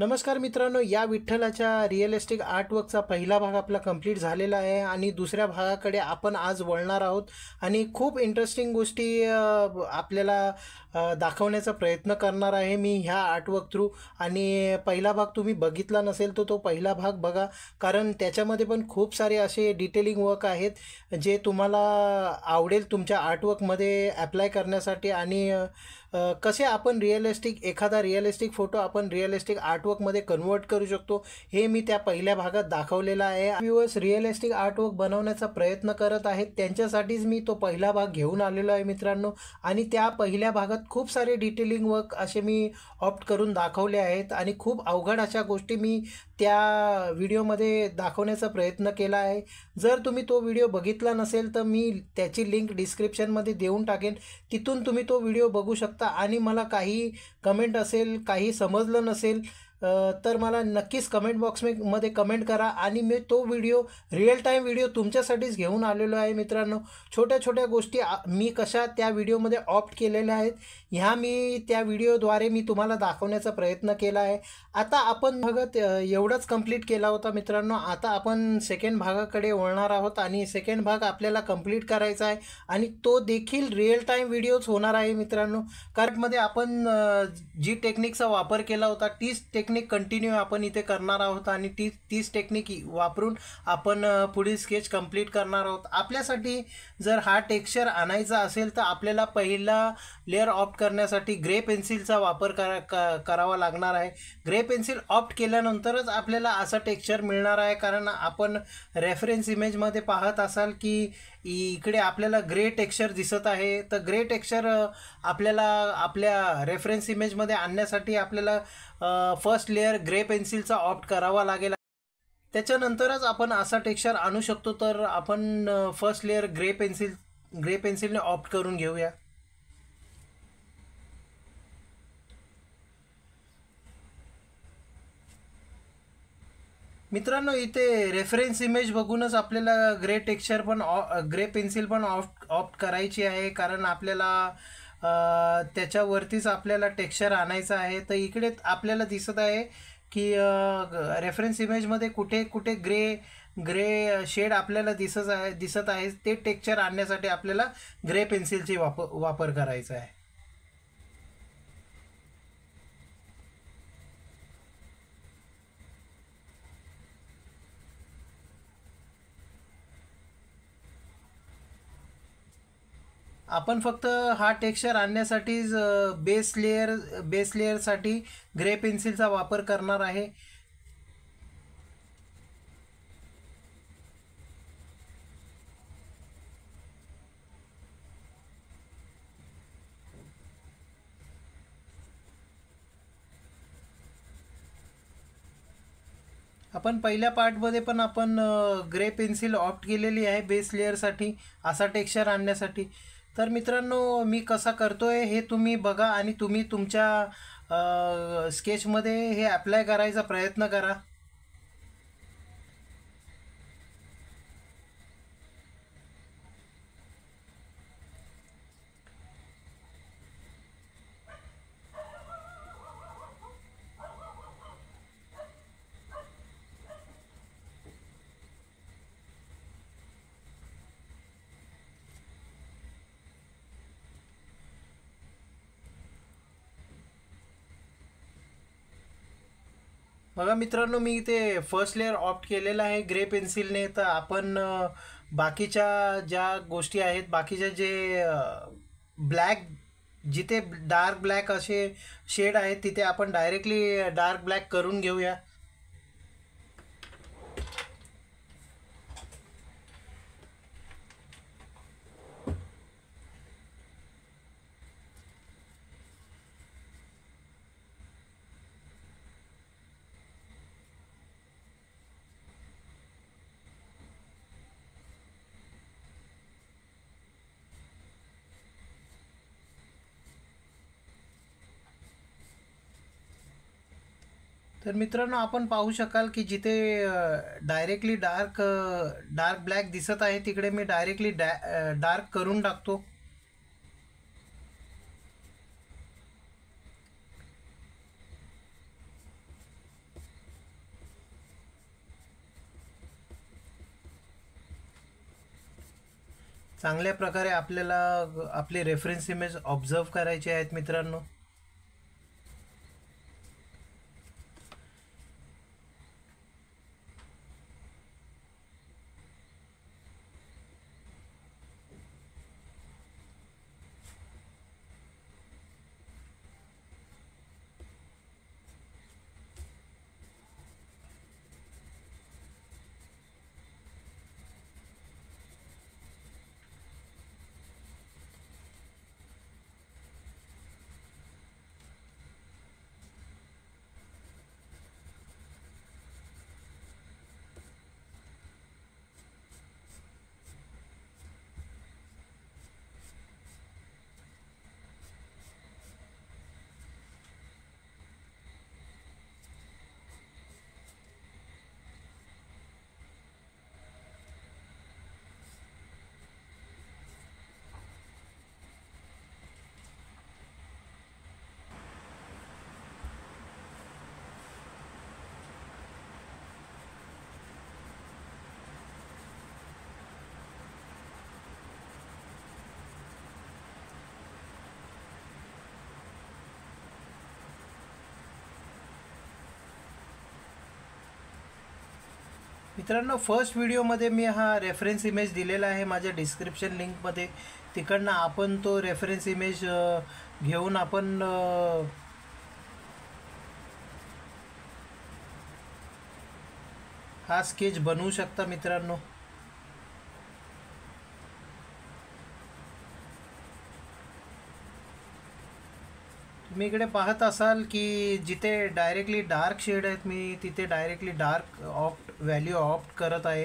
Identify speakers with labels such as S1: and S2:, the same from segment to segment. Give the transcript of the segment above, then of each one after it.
S1: नमस्कार मित्रांनो या विठ्ठलाच्या रिअलिस्टिक आर्टवर्कचा पहिला भाग आपला कंप्लीट झालेला आहे आणि दुसऱ्या भागाकडे आपण आज वळणार आहोत आणि खूप इंटरेस्टिंग गोष्टी आपल्याला दाखवण्याचा प्रयत्न करणार आहे मी ह्या आर्टवर्क थ्रू आणि पहिला भाग तुम्ही बघितला नसेल तर तो, तो पहिला भाग बघा कारण त्याच्यामध्ये पण खूप सारे असे डिटेलिंग वर्क आहेत जे तुम्हाला आवडेल तुमच्या आर्टवर्कमध्ये ॲप्लाय करण्यासाठी आणि कसे आपण रिअलिस्टिक एखादा रिअलिस्टिक फोटो आपण रिअलिस्टिक आर्टवर्कमध्ये कन्वर्ट करू शकतो हे मी त्या पहिल्या भागात दाखवलेला आहे व्ह्युअर्स रिअलिस्टिक आर्टवर्क बनवण्याचा प्रयत्न करत आहेत त्यांच्यासाठीच मी तो पहिला भाग घेऊन आलेलो आहे मित्रांनो आणि त्या पहिल्या भागात खूप सारे डिटेलिंग वर्क असे मी ऑप्ट करून दाखवले आहेत आणि खूप अवघड अशा गोष्टी मी त्या व्हिडिओमध्ये दाखवण्याचा प्रयत्न केला आहे जर तुम्ही तो व्हिडिओ बघितला नसेल तर मी त्याची लिंक डिस्क्रिप्शनमध्ये देऊन टाकेन तिथून तुम्ही तो व्हिडिओ बघू शकता आणि मला काही कमेंट असेल काही समजलं नसेल तर मला नक्कीच कमेंट बॉक्स मध्ये कमेंट करा आणि मी तो व्हिडिओ रिअल टाईम व्हिडिओ तुमच्यासाठीच घेऊन आलेलो आहे मित्रांनो छोट्या छोट्या गोष्टी मी कशा त्या व्हिडिओमध्ये ऑप्ट केलेल्या आहेत ह्या मी त्या व्हिडिओद्वारे मी तुम्हाला दाखवण्याचा प्रयत्न केला आहे आता आपण भागात एवढंच कंप्लीट केला होता मित्रांनो आता आपण सेकंड भागाकडे वळणार आहोत आणि सेकंड भाग आपल्याला कंप्लीट करायचा आहे आणि तो देखील रिअल टाईम व्हिडिओच होणार आहे मित्रांनो कार्टमध्ये आपण जी टेक्निकचा वापर केला होता तीच टेक्निक कंटिन्यू आपण इथे करणार आहोत आणि ती तीच टेक्निक वापरून आपण पुढील स्केच कंप्लीट करणार आहोत आपल्यासाठी जर हा टेक्स्चर आणायचा असेल तर आपल्याला पहिला लेअर ऑफ करण्यासाठी ग्रे पेन्सिलचा वापर करा करावा लागणार आहे ग्रे पेन्सिल ऑप्ट केल्यानंतरच आपल्याला असा टेक्स्चर मिळणार आहे कारण आपण रेफरन्स इमेजमध्ये पाहत असाल की इकडे आपल्याला ग्रे टेक्चर दिसत आहे तर ग्रे टेक्स्चर आपल्याला आपल्या रेफरन्स इमेजमध्ये आणण्यासाठी आपल्याला फर्स्ट लेअर ग्रे पेन्सिलचा ऑप्ट करावा लागेल त्याच्यानंतरच आपण असा टेक्चर आणू शकतो तर आपण first layer grey pencil grey पेन्सिलने ऑप्ट करून घेऊया मित्रांनो इथे रेफरन्स इमेज बघूनच आपल्याला ग्रे टेक्स्चर पण ऑ ग्रे पेन्सिल पण ऑप्ट ऑप्ट करायची आहे कारण आपल्याला त्याच्यावरतीच आपल्याला टेक्स्चर आणायचं आहे तर इकडे आपल्याला दिसत आहे की रेफरन्स इमेजमध्ये कुठे कुठे ग्रे ग्रे शेड आपल्याला दिसत आहे दिसत आहे ते टेक्स्चर आणण्यासाठी आपल्याला ग्रे पेन्सिलची वापर वापर करायचा आहे आपण फक्त हा टेक्स्चर आणण्यासाठी बेस लेअर बेस लेअरसाठी ग्रे पेन्सिलचा वापर करणार आहे आपण पहिल्या पार्टमध्ये पण आपण ग्रे पेन्सिल ऑप्ट केलेली आहे बेस लेअरसाठी असा टेक्स्चर आणण्यासाठी तर मित्रांनो मी कसा करतो आहे हे तुम्ही बघा आणि तुम्ही तुमच्या स्केचमध्ये हे अप्लाय करायचा प्रयत्न करा बघा मित्रांनो मी इथे फर्स्ट लेअर ऑप्ट केलेलं आहे ग्रे पेन्सिलने तर आपण बाकीच्या ज्या गोष्टी आहेत बाकीच्या जे ब्लॅक जिथे डार्क ब्लॅक असे शेड आहेत तिथे आपण डायरेक्टली डार्क ब्लॅक करून घेऊया तर मित्रांनो आपण पाहू शकाल की जिथे डायरेक्टली डार्क डार्क ब्लॅक दिसत आहे तिकडे मी डायरेक्टली डार्क करून टाकतो चांगल्या प्रकारे आपल्याला आपले रेफरन्स इमेज ऑब्झर्व करायचे आहेत मित्रांनो मित्रांनो फर्स्ट व्हिडिओमध्ये मी हा रेफरन्स इमेज दिलेला आहे माझ्या डिस्क्रिप्शन लिंकमध्ये तिकडनं आपण तो रेफरन्स इमेज घेऊन आपण हा स्केच बनवू शकता मित्रांनो तुम्ही इकडे पाहत असाल की जिथे डायरेक्टली डार्क शेड आहेत मी तिथे directly dark of value opt करत आहे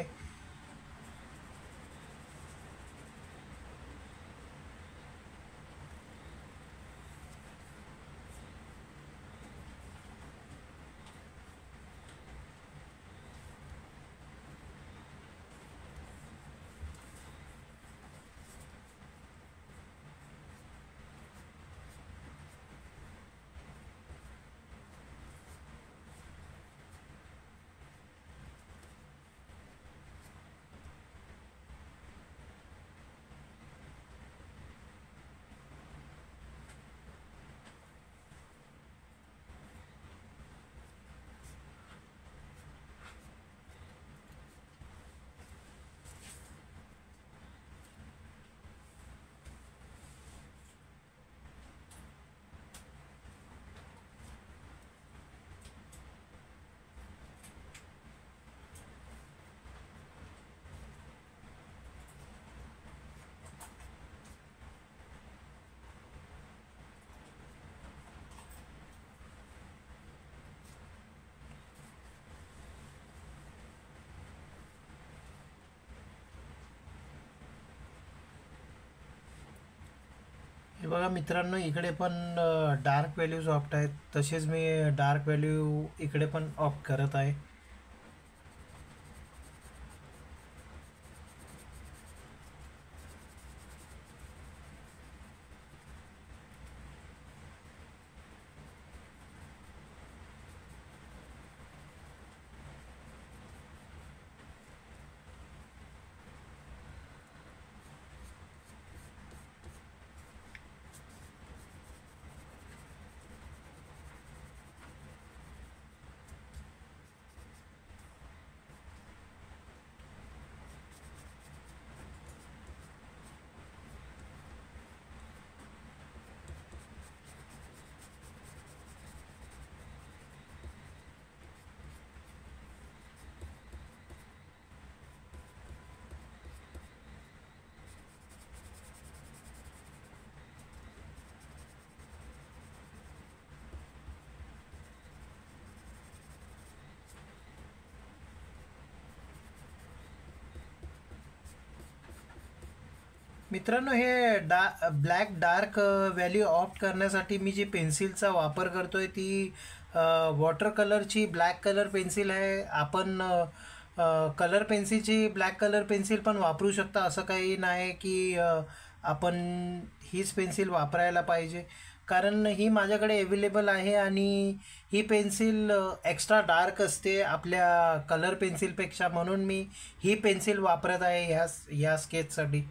S1: बघा मित्रांनो इकडे पण डार्क व्हॅल्यूज ऑप्ट आहेत तसेच मी डार्क व्हॅल्यू इकडे पण ऑप्ट करत आहे मित्रांनो हे डा ब्लॅक डार्क व्हॅल्यू ऑप्ट करण्यासाठी मी जी पेन्सिलचा वापर करतो आहे ती वॉटर कलरची ब्लॅक कलर पेन्सिल आहे आपण कलर पेन्सिलची ब्लॅक कलर पेन्सिल पण वापरू शकता असं काही नाही की आपण हीच पेन्सिल वापरायला पाहिजे कारण ही माझ्याकडे अवेलेबल आहे आणि ही पेन्सिल एक्स्ट्रा डार्क असते आपल्या कलर पेन्सिलपेक्षा म्हणून मी ही पेन्सिल वापरत आहे ह्या ह्या स्केचसाठी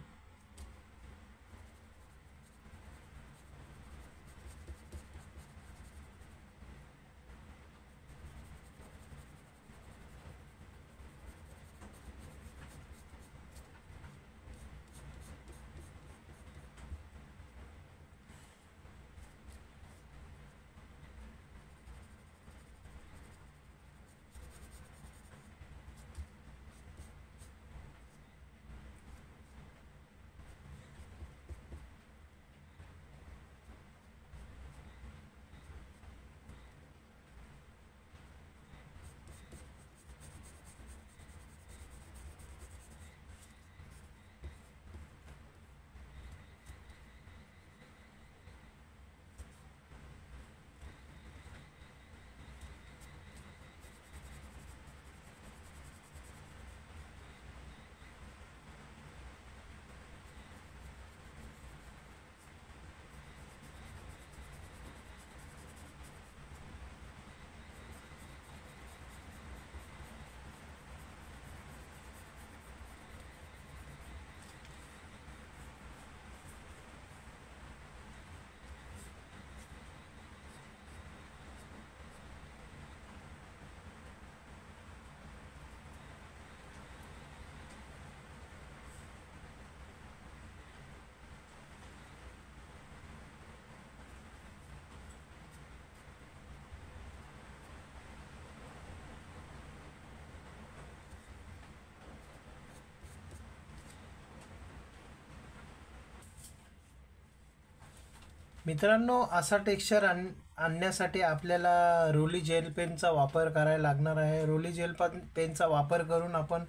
S1: मित्रांनो असा टेक्स्चर आण आणण्यासाठी आपल्याला रोली जेल पेनचा वापर करायला लागणार आहे रोली जेल पेनचा वापर करून आपण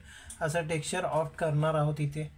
S1: असं टेक्स्चर ऑफ करणार आहोत इथे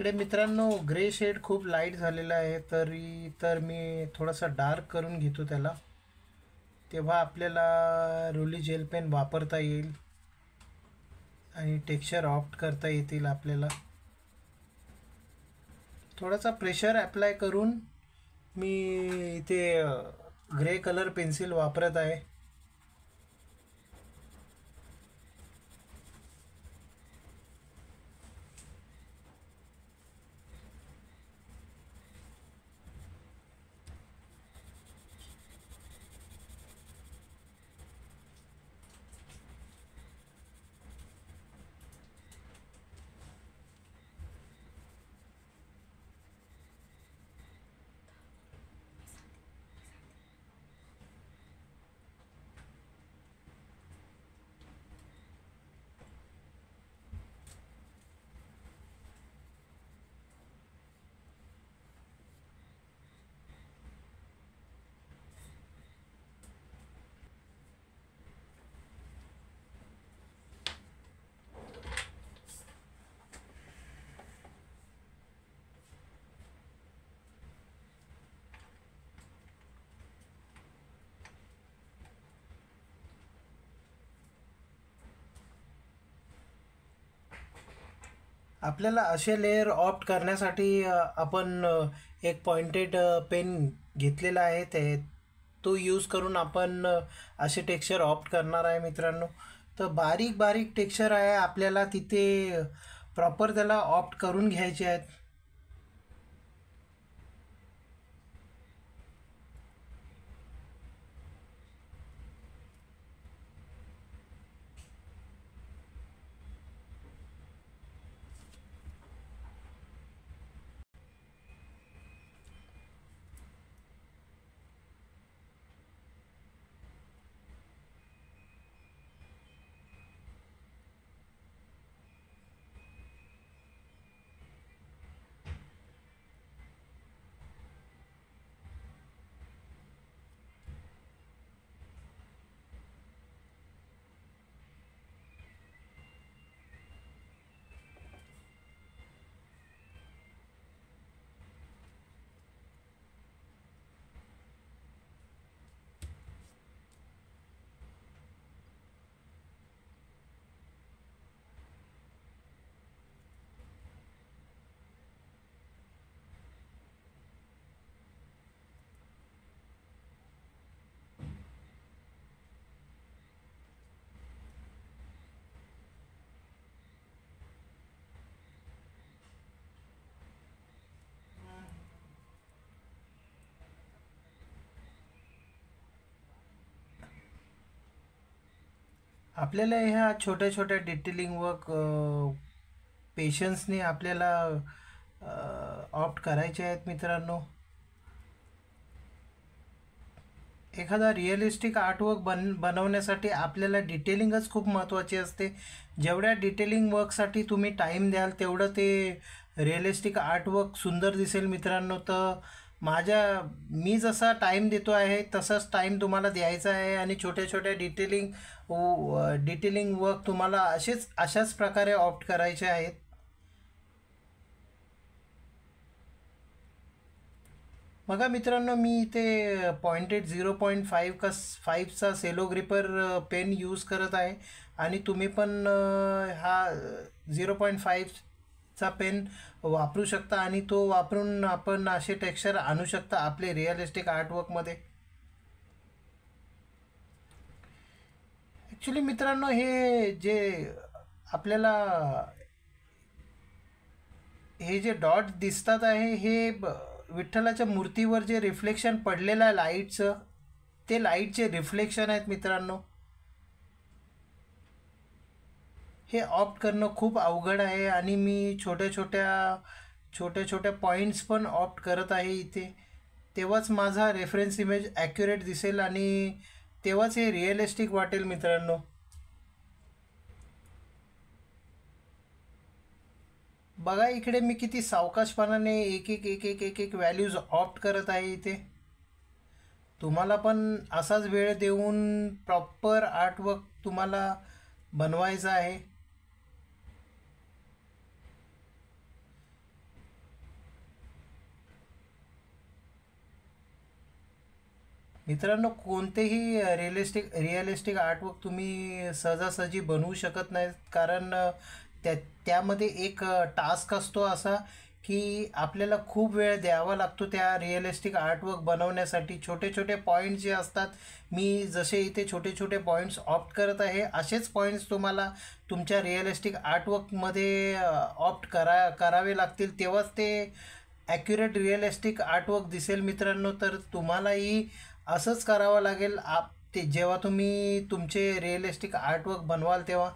S1: इकडे मित्रांनो ग्रे शेड खूप लाईट झालेला आहे तरी तर मी थोडासा डार्क करून घेतो त्याला तेव्हा आपल्याला रोली जेल पेन वापरता येईल आणि टेक्स्चर ऑप्ट करता येतील आपल्याला थोडासा प्रेशर ॲप्लाय करून मी इथे ग्रे कलर पेन्सिल वापरत आहे आपल्याला असे लेअर ऑप्ट करण्यासाठी आपण एक पॉइंटेड पेन घेतलेला आहे ते तो यूज करून आपण असे टेक्स्चर ऑप्ट करणार आहे मित्रांनो तर बारीक बारीक टेक्स्चर आहे आपल्याला तिथे प्रॉपर त्याला ऑप्ट करून घ्यायचे आहेत आपल्याला ह्या छोट्या छोट्या डिटेलिंग वर्क पेशन्सने आपल्याला ऑप्ट करायचे आहेत मित्रांनो एखादा रिअलिस्टिक आर्टवर्क बन बनवण्यासाठी आपल्याला डिटेलिंगच खूप महत्त्वाची असते जेवढ्या डिटेलिंग वर्कसाठी तुम्ही टाईम द्याल तेवढं ते रिअलिस्टिक आर्टवर्क सुंदर दिसेल मित्रांनो तर माझ्या मी जसा टाईम देतो आहे तसाच टाईम तुम्हाला द्यायचा आहे आणि छोट्या छोट्या डिटेलिंग डिटेलिंग हो, वर्क तुम्हाला असेच अशाच प्रकारे ऑप्ट करायचे आहेत बघा मित्रांनो मी इथे पॉइंटेड झिरो पॉईंट फाईव्ह का फाईव्हचा सेलो ग्रिपर पेन यूज करत आहे आणि तुम्ही पण हा झिरो पॉईंट फाईव्हचा पेन वापरू शकता आणि तो वापरून आपण असे टेक्स्चर आणू शकता आपले रिअलिस्टिक आर्टवर्कमध्ये ॲक्च्युली मित्रांनो हे जे आपल्याला हे जे डॉट दिसतात आहे हे ब विठ्ठलाच्या मूर्तीवर जे रिफ्लेक्शन पडलेलं आहे लाईटचं ते लाईटचे रिफ्लेक्शन आहेत मित्रांनो हे ऑप्ट करणं खूप अवघड आहे आणि मी छोट्या छोट्या छोट्या छोट्या पॉईंट्स पण ऑप्ट करत आहे इथे तेव्हाच माझा रेफरन्स इमेज ॲक्युरेट दिसेल आणि तेव्हाच हे रिअलिस्टिक वाटेल मित्रांनो बघा इकडे मी किती सावकाशपणाने एक एक एक एक एक एक व्हॅल्यूज ऑप्ट करत आहे इथे तुम्हाला पण असाच वेळ देऊन प्रॉपर आर्टवर्क तुम्हाला बनवायचं आहे मित्रांनो कोणतेही रिअलिस्टिक रिअलिस्टिक आर्टवर्क तुम्ही सहजासहजी बनवू शकत नाही कारण त्या त्यामध्ये एक टास्क असतो असा की आपल्याला खूप वेळ द्यावा लागतो त्या रिअलिस्टिक आर्टवर्क बनवण्यासाठी छोटे छोटे पॉईंट जे असतात मी जसे इथे छोटे छोटे पॉईंट्स ऑप्ट करत आहे असेच पॉईंट्स तुम्हाला तुमच्या रिअलिस्टिक आर्टवर्कमध्ये ऑप्ट करा करावे लागतील तेव्हाच ते ॲक्युरेट रिअलिस्टिक आर्टवर्क दिसेल मित्रांनो तर तुम्हालाही असंच करावं लागेल आप ते जेव्हा तुम्ही तुमचे रिअलिस्टिक आर्टवर्क बनवाल तेव्हा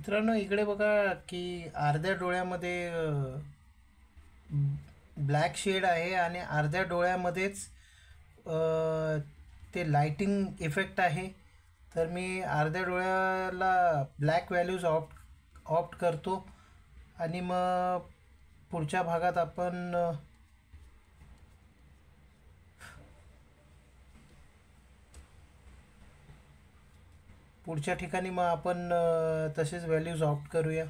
S1: मित्रांनो इकडे बघा की अर्ध्या डोळ्यामध्ये ब्लॅक शेड आहे आणि अर्ध्या डोळ्यामध्येच ते लाइटिंग इफेक्ट आहे तर मी अर्ध्या डोळ्याला ब्लॅक व्हॅल्यूज ऑप्ट ऑप्ट करतो आणि मग पुढच्या भागात आपण पुढच्या ठिकाणी मग आपण तसेच व्हॅल्यूज ऑप्ट करूया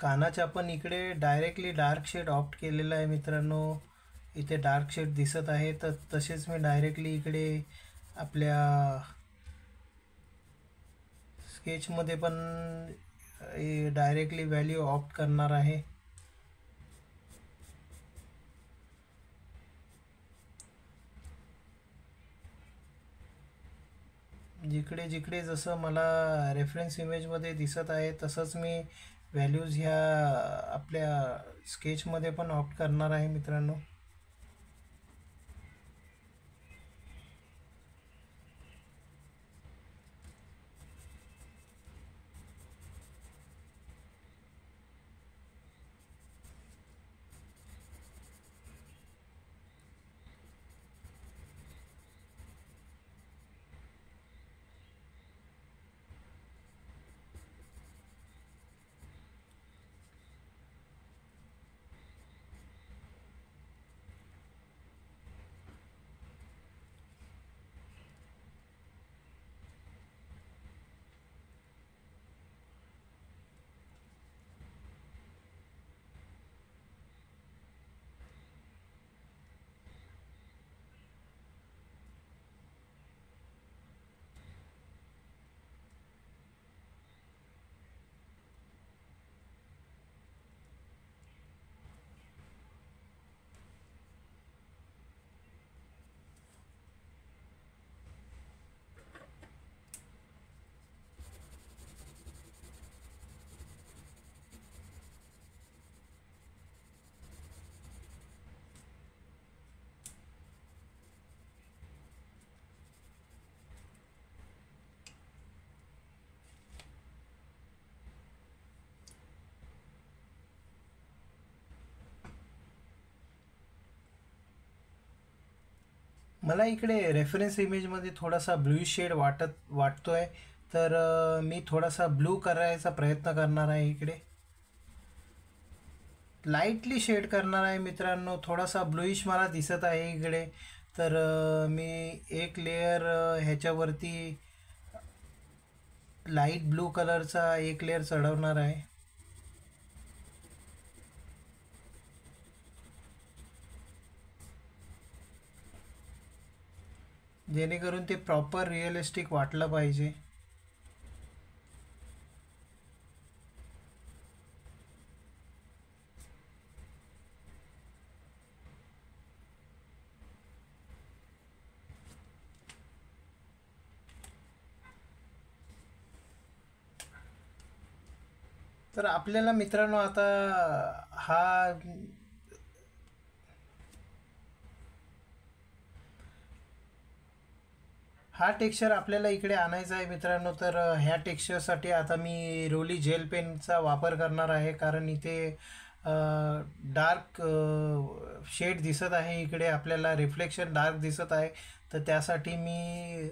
S1: कानाच्या पण इकडे डायरेक्टली डार्क शेड ऑप्ट केलेला आहे मित्रांनो इथे डार्क शेड दिसत आहे तर तसेच मी डायरेक्टली इकडे आपल्या स्केचमध्ये पण डायरेक्टली व्हॅल्यू ऑप्ट करणार आहे जिकडे जिकडे जसं मला रेफरन्स इमेजमध्ये दिसत आहे तसंच मी व्हॅल्यूज ह्या आपल्या स्केचमध्ये पण ऑप्ट करणार आहे मित्रांनो मला इकडे रेफरन्स इमेजमध्ये थोडासा ब्ल्यू शेड वाटत वाटतो आहे तर मी थोडासा ब्लू करायचा प्रयत्न करणार आहे इकडे लाईटली शेड करणार आहे मित्रांनो थोडासा ब्लूइश मला दिसत आहे इकडे तर मी एक लेअर ह्याच्यावरती लाईट ब्लू कलरचा एक लेअर चढवणार आहे जेणेकरून ते प्रॉपर रिअलिस्टिक वाटलं पाहिजे तर आपल्याला मित्रांनो आता हा हा टेक्स्चर आपल्याला इकडे आणायचा आहे मित्रांनो तर ह्या टेक्स्चरसाठी आता मी रोली जेल पेनचा वापर करणार आहे कारण इथे डार्क शेड दिसत आहे इकडे आपल्याला रिफ्लेक्शन डार्क दिसत आहे तर त्यासाठी मी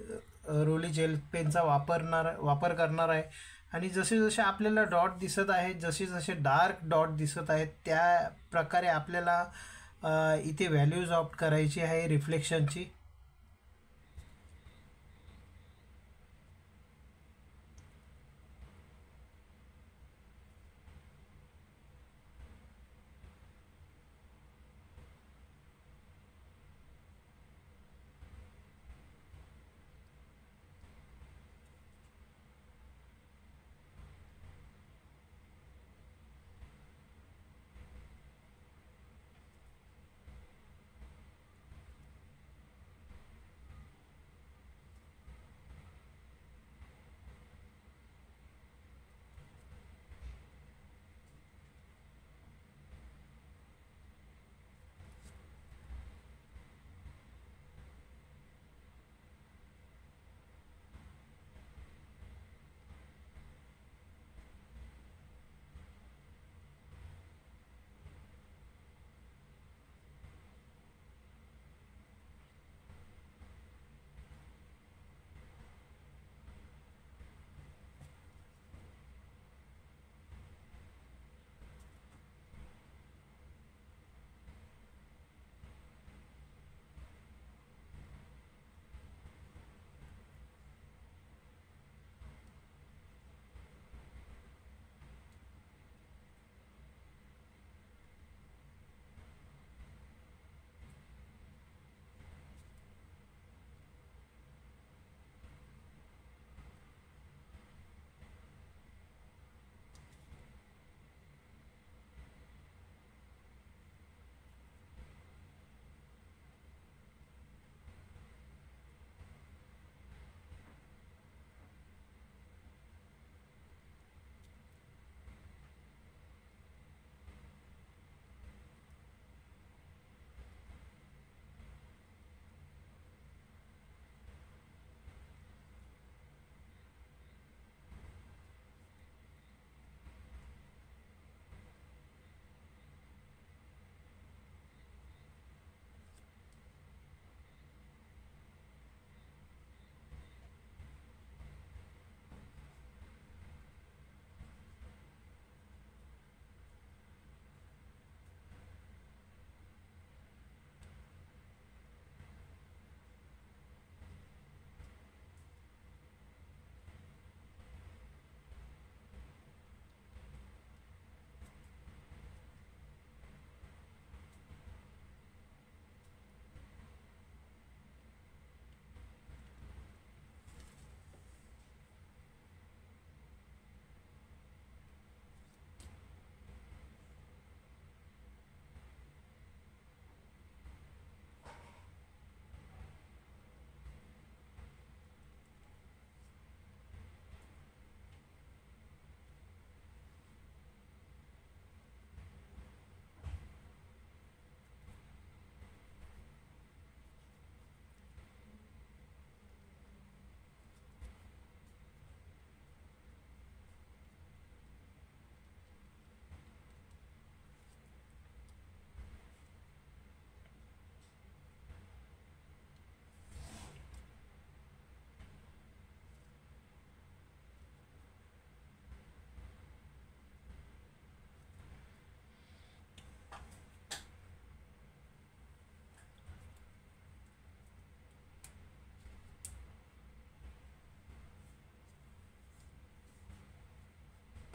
S1: रोली जेल पेनचा वापरणार वापर करणार आहे आणि जसे जसे आपल्याला डॉट दिसत आहे जसे जसे डार्क डॉट दिसत आहेत त्या प्रकारे आपल्याला इथे व्हॅल्यूज ऑप्ट करायची आहे रिफ्लेक्शनची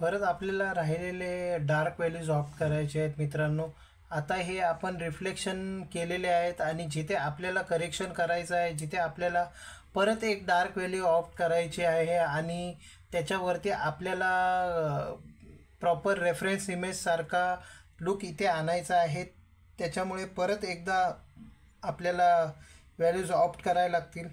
S1: परत आपल्याला राहिलेले डार्क व्हॅल्यूज ऑफ करायचे आहेत मित्रांनो आता हे आपण रिफ्लेक्शन केलेले आहेत आणि जिथे आपल्याला करेक्शन करायचं आहे जिथे आपल्याला परत एक डार्क व्हॅल्यू ऑफ करायची आहे आणि त्याच्यावरती आपल्याला प्रॉपर रेफरन्स इमेजसारखा लुक इथे आणायचा आहे त्याच्यामुळे परत एकदा आपल्याला व्हॅल्यूज ऑप्ट करायला लागतील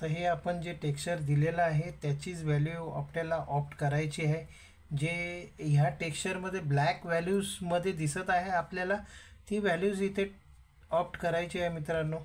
S1: तर हे आपण जे टेक्स्चर दिलेलं आहे त्याचीच व्हॅल्यू आपल्याला ऑप्ट करायची आहे जे ह्या टेक्स्चरमध्ये ब्लॅक व्हॅल्यूजमध्ये दिसत आहे आपल्याला ती व्हॅल्यूज इथे ऑप्ट करायची आहे मित्रांनो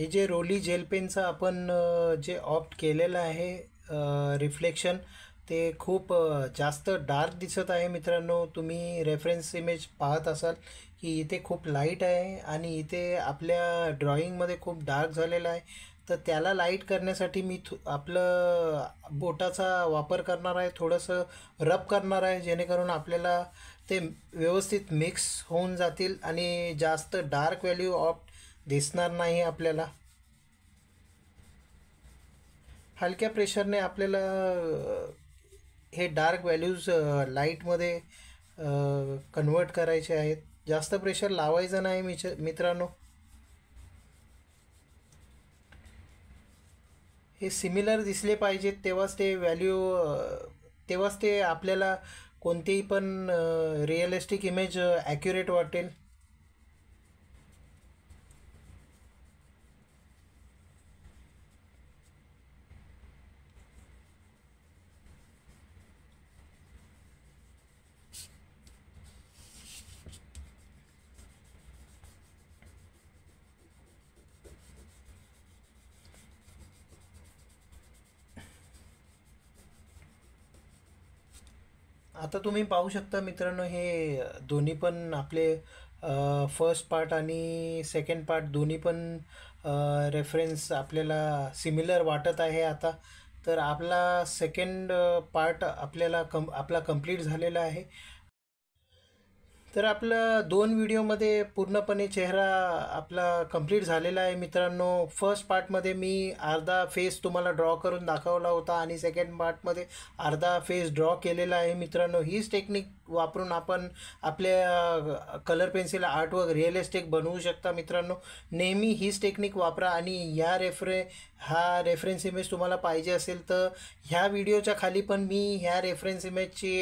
S1: हे जे रोली जेल पेनचं आपण जे ऑप्ट केलेलं आहे रिफ्लेक्शन ते खूप जास्त डार्क दिसत आहे मित्रांनो तुम्ही रेफरन्स इमेज पाहत असाल की इथे खूप लाईट आहे आणि इथे आपल्या ड्रॉईंगमध्ये खूप डार्क झालेलं आहे तर त्याला लाईट करण्यासाठी मी थ आपलं बोटाचा वापर करणार आहे थोडंसं रब करणार आहे जेणेकरून आपल्याला ते व्यवस्थित मिक्स होऊन जातील आणि जास्त डार्क व्हॅल्यू ऑप्ट दिसणार नाही आपल्याला हलक्या प्रेशरने आपल्याला हे डार्क व्हॅल्यूज लाईटमध्ये कन्वर्ट करायचे आहेत जास्त प्रेशर लावायचं नाही मिच मित्रांनो हे सिमिलर दिसले पाहिजेत तेव्हाच ते व्हॅल्यू तेव्हाच ते आपल्याला कोणतीही पण रिअलिस्टिक इमेज ॲक्युरेट वाटेल आता तुम्ही पाहू शकता मित्रांनो हे दोन्ही पण आपले फर्स्ट पार्ट आणि सेकंड पार्ट दोन्ही पण रेफरन्स आपल्याला सिमिलर वाटत आहे आता तर आपला सेकंड पार्ट आपल्याला कम आपला कंप्लीट झालेला आहे तर आपलं दोन व्हिडिओमध्ये पूर्णपणे चेहरा आपला कंप्लीट झालेला आहे मित्रांनो फर्स्ट पार्टमध्ये मी अर्धा फेस तुम्हाला ड्रॉ करून दाखवला होता आणि सेकंड पार्टमध्ये अर्धा फेस ड्रॉ केलेला आहे मित्रांनो हीच टेक्निक वापरून आपण आपल्या कलर पेन्सिल आर्टवर्क रिअलिस्टिक बनवू शकता मित्रांनो नेहमी हीच टेक्निक वापरा आणि या रेफरे हा रेफरन्स इमेज तुम्हाला पाहिजे असेल तर ह्या व्हिडिओच्या खाली पण मी ह्या रेफरन्स इमेजची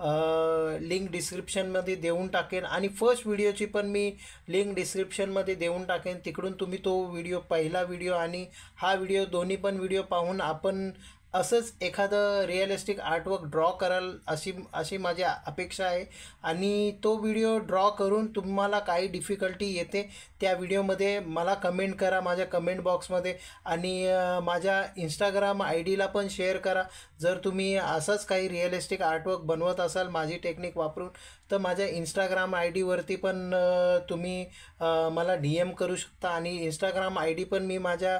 S1: लिंक डिस्क्रिप्शनमध्ये देऊन टाकेन आणि फर्स्ट व्हिडिओची पण मी लिंक डिस्क्रिप्शनमध्ये देऊन टाकेन तिकडून तुम्ही तो व्हिडिओ पहिला व्हिडिओ आणि हा व्हिडिओ दोन्ही पण व्हिडिओ पाहून आपण असंच एखादं रिअलिस्टिक आर्टवर्क ड्रॉ कराल अशी अशी माझी अपेक्षा आहे आणि तो व्हिडिओ ड्रॉ करून तुम्हाला काही डिफिकल्टी येते त्या व्हिडिओमध्ये मला कमेंट करा माझ्या कमेंट बॉक्समध्ये आणि माझ्या इंस्टाग्राम आय डीला पण शेअर करा जर तुम्ही असंच काही रिअलिस्टिक आर्टवर्क बनवत असाल माझी टेक्निक वापरून तर माझ्या इंस्टाग्राम आय डीवरती पण तुम्ही मला डी एम करू शकता आणि इंस्टाग्राम आय डी पण मी माझ्या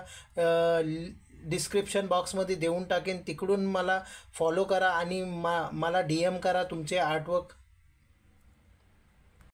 S1: डिस्क्रिप्शन बॉक्समध्ये देऊन टाकेन तिकडून मला फॉलो करा आणि मा मला डी एम करा तुमचे आर्टवर्क